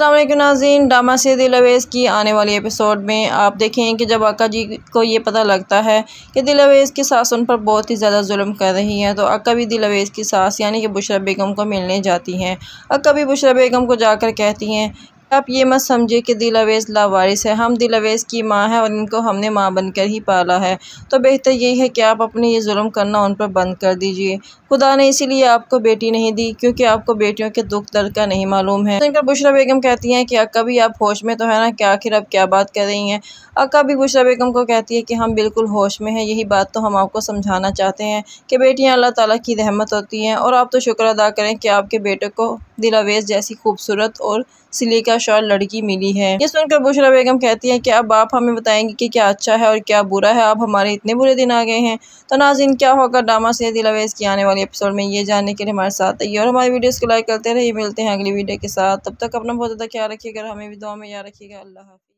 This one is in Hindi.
वालेकुम नाजीन डामा से दिल अवेज़ की आने वाली एपिसोड में आप देखें कि जब अक्का जी को ये पता लगता है कि दिल अवेज़ की सास उन पर बहुत ही ज़्यादा जुल्म कर रही हैं तो अक्का भी दिल अवेज़ की सास यानी कि बुशरा बेगम को मिलने जाती हैं अक्का भी बुशरा बेगम को जाकर कहती हैं आप ये मत समझिए कि दिल अवेज़ लावारिस है हम दिल अवेज़ की माँ हैं और इनको हमने माँ बनकर ही पाला है तो बेहतर यही है कि आप अपने ये जुल्म करना उन पर बंद कर दीजिए खुदा ने इसीलिए आपको बेटी नहीं दी क्योंकि आपको बेटियों के दुख दर्द का नहीं मालूम है इनका बुशरा बेगम कहती हैं कि अक्का भी आप होश में तो है ना कि आखिर आप क्या बात कर रही हैं अक्का भी बुशरा बेगम को कहती है कि हम बिल्कुल होश में हैं यही बात तो हम आपको समझाना चाहते हैं कि बेटियाँ अल्लाह ताली की रहमत होती हैं और आप तो शुक्र अदा करें कि आपके बेटे को दिलावेज जैसी खूबसूरत और सिले शॉल लड़की मिली है ये सुनकर बुशरा बेगम कहती है कि अब आप हमें बताएंगे कि क्या अच्छा है और क्या बुरा है अब हमारे इतने बुरे दिन आ गए हैं तो नाजिन क्या होगा ड्रामा से दिलावेज की आने वाले एपिसोड में ये जानने के लिए हमारे साथ आइए और हमारे वीडियोज़ को लाइक करते रहिए मिलते हैं अगली वीडियो के साथ तब तक अपना बहुत ज़्यादा ख्याल रखिएगा हमें भी दुआ में याद रखिएगा अल्लाह